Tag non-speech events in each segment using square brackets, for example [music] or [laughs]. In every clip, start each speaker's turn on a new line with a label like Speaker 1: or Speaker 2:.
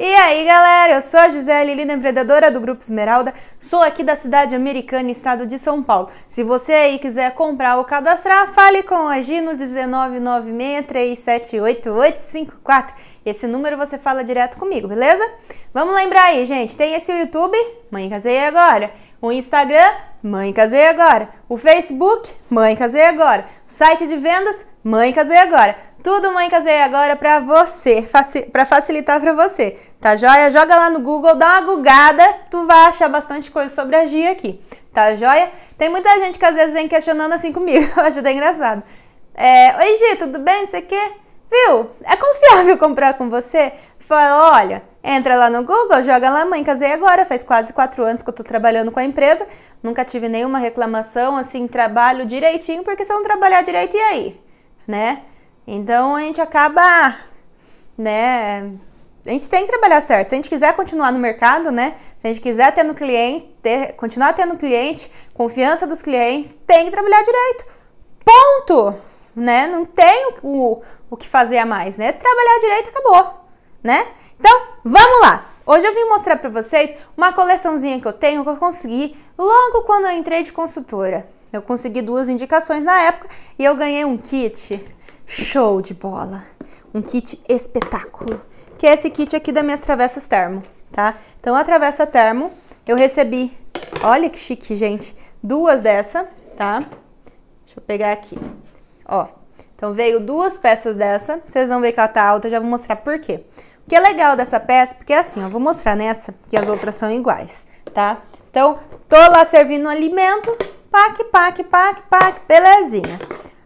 Speaker 1: E aí galera, eu sou a Gisele Lina, empreendedora do Grupo Esmeralda, sou aqui da cidade americana, estado de São Paulo. Se você aí quiser comprar ou cadastrar, fale com a Gino 19963788854. Esse número você fala direto comigo, beleza? Vamos lembrar aí, gente, tem esse YouTube, Mãe Casei Agora, o Instagram, Mãe Casei Agora. O Facebook, Mãe Casei Agora. O site de vendas, Mãe Casei Agora. Tudo Mãe Casei Agora para você, para facilitar para você. Tá joia? Joga lá no Google, dá uma gugada, tu vai achar bastante coisa sobre a Gia aqui. Tá joia? Tem muita gente que às vezes vem questionando assim comigo, [laughs] eu acho até engraçado. É, Oi Gia, tudo bem? Não sei o quê. Viu? É confiável [laughs] comprar com você? Fala, olha, entra lá no Google, joga lá, mãe, casei agora, faz quase quatro anos que eu tô trabalhando com a empresa, nunca tive nenhuma reclamação, assim, trabalho direitinho, porque se eu não trabalhar direito, e aí? Né? Então a gente acaba, né? A gente tem que trabalhar certo. Se a gente quiser continuar no mercado, né? Se a gente quiser ter no cliente, ter, continuar tendo cliente, confiança dos clientes, tem que trabalhar direito. Ponto! Né? Não tem o, o que fazer a mais, né? Trabalhar direito acabou, né? Então, vamos lá. Hoje eu vim mostrar para vocês uma coleçãozinha que eu tenho que eu consegui logo quando eu entrei de consultora. Eu consegui duas indicações na época e eu ganhei um kit show de bola. Um kit espetáculo, que é esse kit aqui das minhas travessas termo, tá? Então, a travessa termo, eu recebi, olha que chique, gente, duas dessa, tá? Deixa eu pegar aqui. Ó, então veio duas peças dessa, vocês vão ver que ela tá alta, já vou mostrar por quê. O que é legal dessa peça, porque é assim, eu vou mostrar nessa, que as outras são iguais, tá? Então, tô lá servindo um alimento, pac, pac, pac, pac, belezinha.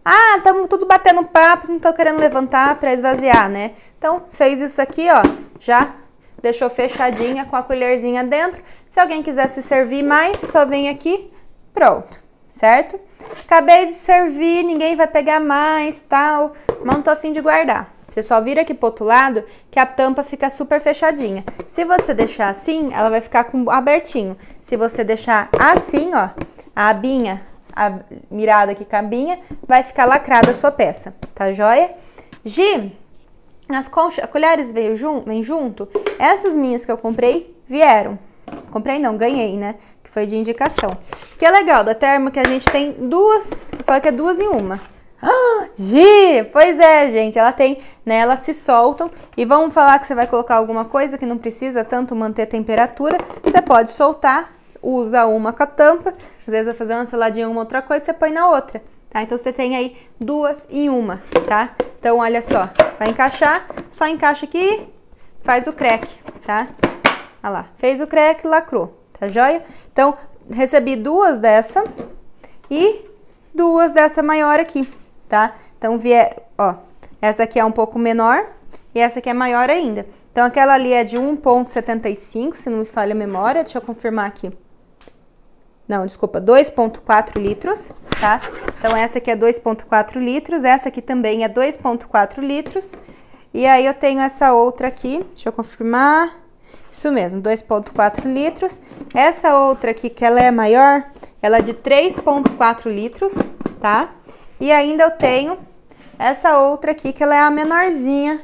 Speaker 1: Ah, estamos tudo batendo papo, não tô querendo levantar para esvaziar, né? Então, fez isso aqui, ó, já deixou fechadinha com a colherzinha dentro. Se alguém quiser se servir mais, só vem aqui, pronto certo? Acabei de servir, ninguém vai pegar mais, tal, mas não tô afim de guardar. Você só vira aqui pro outro lado que a tampa fica super fechadinha. Se você deixar assim, ela vai ficar com abertinho. Se você deixar assim, ó, a abinha, a mirada aqui com a abinha, vai ficar lacrada a sua peça, tá joia? Gi, as conchas, colheres veio jun, vem junto? Essas minhas que eu comprei vieram. Comprei não, ganhei, né? Que foi de indicação que é legal da Termo que a gente tem duas, fala que é duas em uma. Ah, Gi! Pois é, gente, ela tem, né, elas se soltam e vamos falar que você vai colocar alguma coisa que não precisa tanto manter a temperatura, você pode soltar, usa uma com a tampa, às vezes vai fazer uma saladinha uma outra coisa, você põe na outra, tá? Então você tem aí duas em uma, tá? Então olha só, vai encaixar, só encaixa aqui, faz o crack, tá? Olha lá, fez o crack, lacrou, tá joia? Então recebi duas dessa e duas dessa maior aqui, tá? Então, vier, ó, essa aqui é um pouco menor e essa aqui é maior ainda. Então, aquela ali é de 1,75, se não me falha a memória, deixa eu confirmar aqui. Não, desculpa, 2,4 litros, tá? Então, essa aqui é 2,4 litros, essa aqui também é 2,4 litros. E aí, eu tenho essa outra aqui, deixa eu confirmar. Isso mesmo, 2.4 litros. Essa outra aqui, que ela é maior, ela é de 3.4 litros, tá? E ainda eu tenho essa outra aqui, que ela é a menorzinha,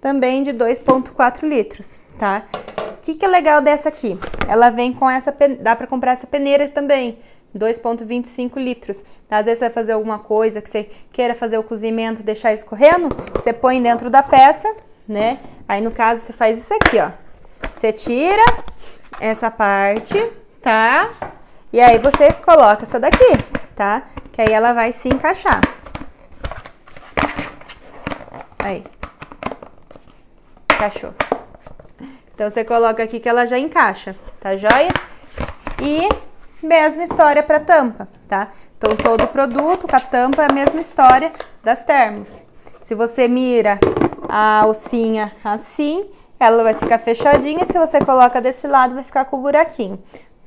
Speaker 1: também de 2.4 litros, tá? O que, que é legal dessa aqui? Ela vem com essa, dá para comprar essa peneira também, 2,25 litros. Às vezes você vai fazer alguma coisa que você queira fazer o cozimento, deixar escorrendo, você põe dentro da peça, né? Aí no caso você faz isso aqui, ó. Você tira essa parte, tá? E aí você coloca essa daqui, tá? Que aí ela vai se encaixar. Aí. Encaixou. Então, você coloca aqui que ela já encaixa, tá joia? E mesma história para tampa, tá? Então, todo produto com a tampa é a mesma história das termos. Se você mira a alcinha assim, ela vai ficar fechadinha se você coloca desse lado vai ficar com o buraquinho,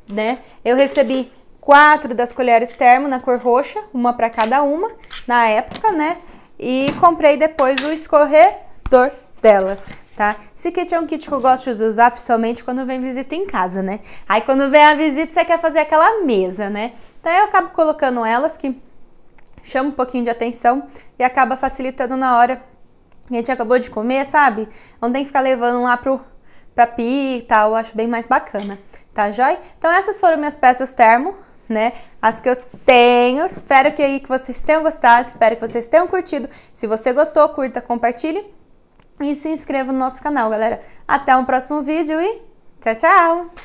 Speaker 1: né? Eu recebi quatro das colheres termo na cor roxa, uma para cada uma, na época, né? E comprei depois o escorredor delas, tá? Esse kit é um kit que eu gosto de usar principalmente quando vem visita em casa, né? Aí quando vem a visita você quer fazer aquela mesa, né? Então eu acabo colocando elas que chama um pouquinho de atenção e acaba facilitando na hora a gente acabou de comer, sabe? Não tem que ficar levando lá pro, pra pia e tal, eu acho bem mais bacana, tá joia? Então essas foram minhas peças termo, né? As que eu tenho. Espero que aí que vocês tenham gostado, espero que vocês tenham curtido. Se você gostou, curta, compartilhe e se inscreva no nosso canal, galera. Até o um próximo vídeo e tchau, tchau!